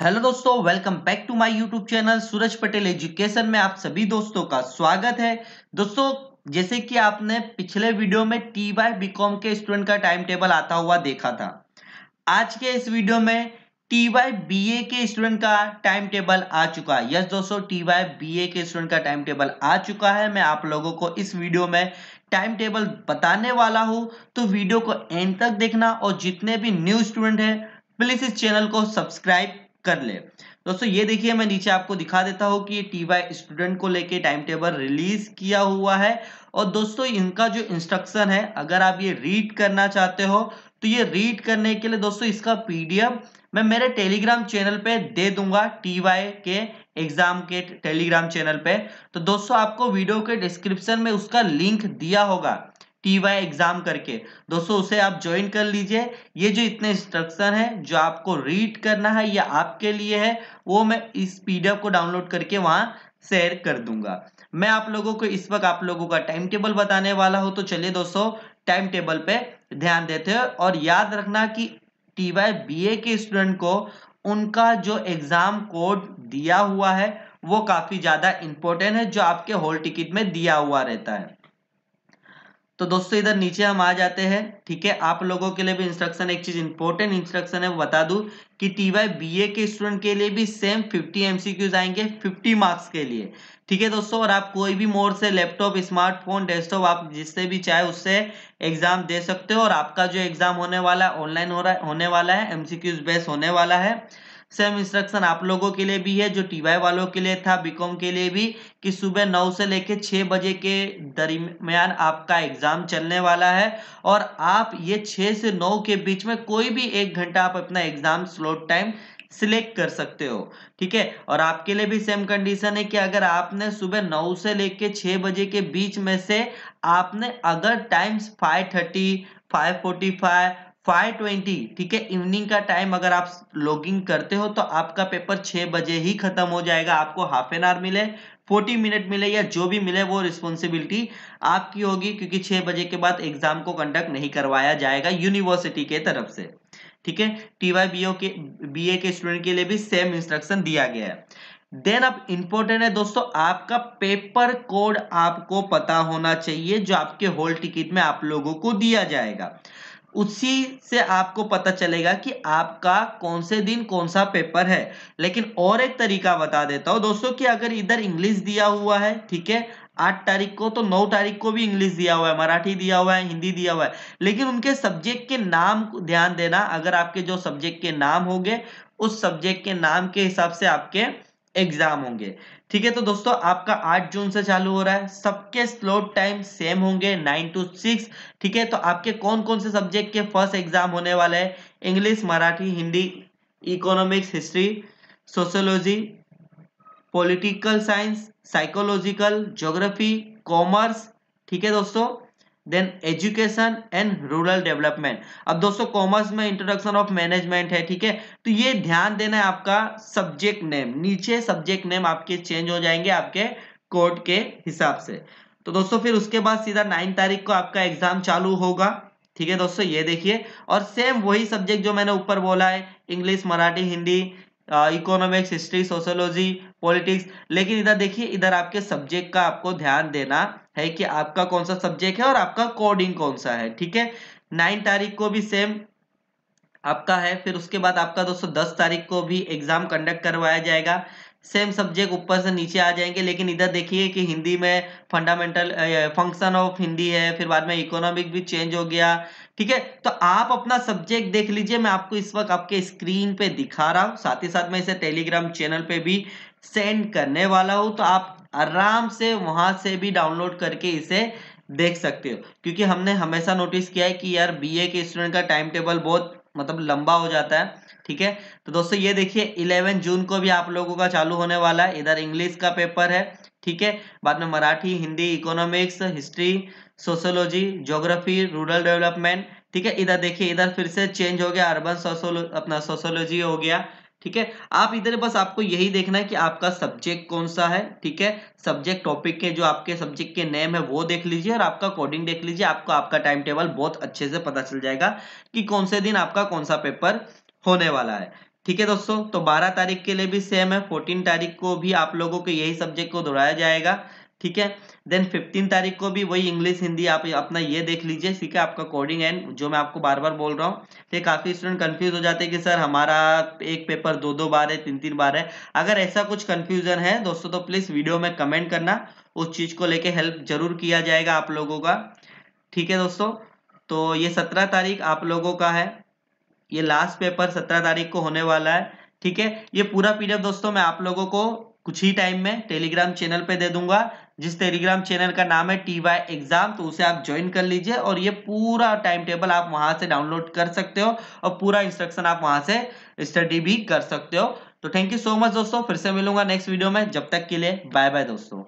hello दोस्तों welcome back to my YouTube channel Suraj Patel education में आप सभी दोस्तों का स्वागत है दोस्तों जैसे कि आपने पिछले वीडियो में टी बी बीकॉम के स्टूडेंट का टाइम टेबल आता हुआ देखा था आज के इस वीडियो में टी वाई बी ए के स्टूडेंट का टाइम टेबल आ चुका है यस दोस्तों टी वाई बी ए के स्टूडेंट का टाइम टेबल आ चुका है मैं आप लोगों को इस वीडियो में टाइम टेबल बताने वाला हूँ तो वीडियो को एंड तक देखना और जितने भी न्यू स्टूडेंट है प्लीज इस चैनल को सब्सक्राइब कर ले दोस्तों ये देखिए मैं नीचे आपको दिखा देता हूँ कि टी वाई स्टूडेंट को लेके टाइम टेबल रिलीज किया हुआ है और दोस्तों इनका जो इंस्ट्रक्शन है अगर आप ये रीड करना चाहते हो तो ये रीड करने के लिए दोस्तों इसका पीडीएफ मैं मेरे टेलीग्राम चैनल पे दे दूंगा टी वाई के एग्जाम के टेलीग्राम चैनल पे तो दोस्तों आपको वीडियो के डिस्क्रिप्शन में उसका लिंक दिया होगा टी वाई एग्जाम करके दोस्तों उसे आप ज्वाइन कर लीजिए ये जो इतने इंस्ट्रक्शन है जो आपको रीड करना है या आपके लिए है वो मैं इस पीडीएफ को डाउनलोड करके वहाँ शेयर कर दूंगा मैं आप लोगों को इस वक्त आप लोगों का टाइम टेबल बताने वाला हूँ तो चलिए दोस्तों टाइम टेबल पे ध्यान देते हो और याद रखना कि टी वाई बी ए के स्टूडेंट को उनका जो एग्जाम कोड दिया हुआ है वो काफी ज्यादा इंपॉर्टेंट है जो आपके हॉल टिकट में दिया हुआ रहता है तो दोस्तों इधर नीचे हम आ जाते हैं ठीक है आप लोगों के लिए भी इंस्ट्रक्शन एक चीज इंपॉर्टेंट इंस्ट्रक्शन है बता दू कि टी वाई बी ए के स्टूडेंट के लिए भी सेम 50 एमसीक्यूज आएंगे 50 मार्क्स के लिए ठीक है दोस्तों और आप कोई भी मोड से लैपटॉप स्मार्टफोन डेस्कटॉप आप जिससे भी चाहे उससे एग्जाम दे सकते हो और आपका जो एग्जाम होने वाला ऑनलाइन हो रहा होने वाला है एमसीक्यूज बेस होने वाला है सेम इंस्ट्रक्शन आप लोगों के लिए भी है जो टीवाई वालों के लिए था बीकॉम के लिए भी कि सुबह नौ से लेकर छः बजे के दरमियान आपका एग्ज़ाम चलने वाला है और आप ये छः से नौ के बीच में कोई भी एक घंटा आप अपना एग्ज़ाम स्लोट टाइम सिलेक्ट कर सकते हो ठीक है और आपके लिए भी सेम कंडीशन है कि अगर आपने सुबह नौ से लेकर छः बजे के बीच में से आपने अगर times five thirty five forty five 5:20 ठीक है इवनिंग का टाइम अगर आप लॉगिंग करते हो तो आपका पेपर 6 बजे ही खत्म हो जाएगा आपको हाफ एन आवर मिले 40 मिनट मिले या जो भी मिले वो रिस्पॉन्सिबिलिटी आपकी होगी क्योंकि 6 बजे के बाद एग्जाम को कंडक्ट नहीं करवाया जाएगा यूनिवर्सिटी के तरफ से ठीक है टी वाई बी ओ के बी ए के स्टूडेंट के लिए भी सेम इंस्ट्रक्शन दिया गया है देन अब इंपॉर्टेंट है दोस्तों आपका पेपर कोड आपको पता होना चाहिए जो आपके होल टिकट में आप लोगों को दिया जाएगा उसी से आपको पता चलेगा कि आपका कौन से दिन कौन सा पेपर है लेकिन और एक तरीका बता देता हूँ दोस्तों कि अगर इधर इंग्लिश दिया हुआ है ठीक है आठ तारीख को तो नौ तारीख को भी इंग्लिश दिया हुआ है मराठी दिया हुआ है हिंदी दिया हुआ है लेकिन उनके सब्जेक्ट के नाम ध्यान देना अगर आपके जो सब्जेक्ट के नाम होंगे उस सब्जेक्ट के नाम के हिसाब से आपके एग्जाम होंगे ठीक है तो दोस्तों आपका 8 जून से चालू हो रहा है सबके स्लोट टाइम सेम होंगे 9 टू 6 ठीक है तो आपके कौन कौन से सब्जेक्ट के फर्स्ट एग्जाम होने वाले हैं English Marathi Hindi economics history sociology political science psychological geography commerce ठीक है दोस्तों then education and rural development अब दोस्तों कॉमर्स में इंट्रोडक्शन ऑफ मैनेजमेंट है ठीक है तो ये ध्यान देना है आपका सब्जेक्ट नेम नीचे सब्जेक्ट नेम आपके चेंज हो जाएंगे आपके कोर्ट के हिसाब से तो दोस्तों फिर उसके बाद सीधा नाइन तारीख को आपका एग्जाम चालू होगा ठीक है दोस्तों ये देखिए और सेम वही सब्जेक्ट जो मैंने ऊपर बोला है English Marathi Hindi economics history sociology politics लेकिन इधर देखिए इधर आपके सब्जेक्ट का आपको ध्यान देना है कि आपका कौन सा सब्जेक्ट है और आपका कोडिंग कौन सा है ठीक है नाइन तारीख को भी सेम आपका है फिर उसके बाद आपका दोस्तों दस तारीख को भी एग्जाम कंडक्ट करवाया जाएगा सेम सब्जेक्ट ऊपर से नीचे आ जाएंगे लेकिन इधर देखिए कि हिंदी में फंडामेंटल फंक्शन ऑफ हिंदी है फिर बाद में इकोनॉमिक भी चेंज हो गया ठीक है तो आप अपना सब्जेक्ट देख लीजिए मैं आपको इस वक्त आपके स्क्रीन पे दिखा रहा हूँ साथ ही साथ मैं इसे टेलीग्राम चैनल पे भी सेंड करने वाला हूँ तो आप आराम से वहां से भी डाउनलोड करके इसे देख सकते हो क्योंकि हमने हमेशा नोटिस किया है कि यार बीए के स्टूडेंट का टाइम टेबल बहुत मतलब लंबा हो जाता है ठीक है तो दोस्तों ये देखिए 11 जून को भी आप लोगों का चालू होने वाला है इधर इंग्लिश का पेपर है ठीक है बाद में Marathi Hindi economics history sociology geography rural development ठीक है इधर देखिए इधर फिर से चेंज हो गया अर्बन सोशोलो अपना सोशोलॉजी हो गया ठीक है आप इधर बस आपको यही देखना है कि आपका सब्जेक्ट कौन सा है ठीक है सब्जेक्ट टॉपिक के जो आपके सब्जेक्ट के नेम है वो देख लीजिए और आपका कोडिंग देख लीजिए आपको आपका टाइम टेबल बहुत अच्छे से पता चल जाएगा कि कौन से दिन आपका कौन सा पेपर होने वाला है ठीक है दोस्तों तो 12 तारीख के लिए भी सेम है 14 तारीख को भी आप लोगों के यही सब्जेक्ट को दोहराया जाएगा ठीक है देन फिफ्टीन तारीख को भी वही इंग्लिश हिंदी आप अपना ये देख लीजिए ठीक है आपका कोडिंग एंड जो मैं आपको बार बार बोल रहा हूँ ठीक काफ़ी स्टूडेंट कंफ्यूज हो जाते हैं कि सर हमारा एक पेपर दो दो बार है तीन तीन बार है अगर ऐसा कुछ कन्फ्यूजन है दोस्तों तो प्लीज़ वीडियो में कमेंट करना उस चीज़ को लेके हेल्प जरूर किया जाएगा आप लोगों का ठीक है दोस्तों तो ये सत्रह तारीख आप लोगों का है ये लास्ट पेपर सत्रह तारीख को होने वाला है ठीक है ये पूरा पीडीएफ दोस्तों मैं आप लोगों को कुछ ही टाइम में टेलीग्राम चैनल पे दे दूंगा जिस टेलीग्राम चैनल का नाम है टी वाई एग्जाम तो उसे आप ज्वाइन कर लीजिए और ये पूरा टाइम टेबल आप वहां से डाउनलोड कर सकते हो और पूरा इंस्ट्रक्शन आप वहां से स्टडी भी कर सकते हो तो थैंक यू सो मच दोस्तों फिर से मिलूंगा नेक्स्ट वीडियो में जब तक के लिए बाय बाय दोस्तों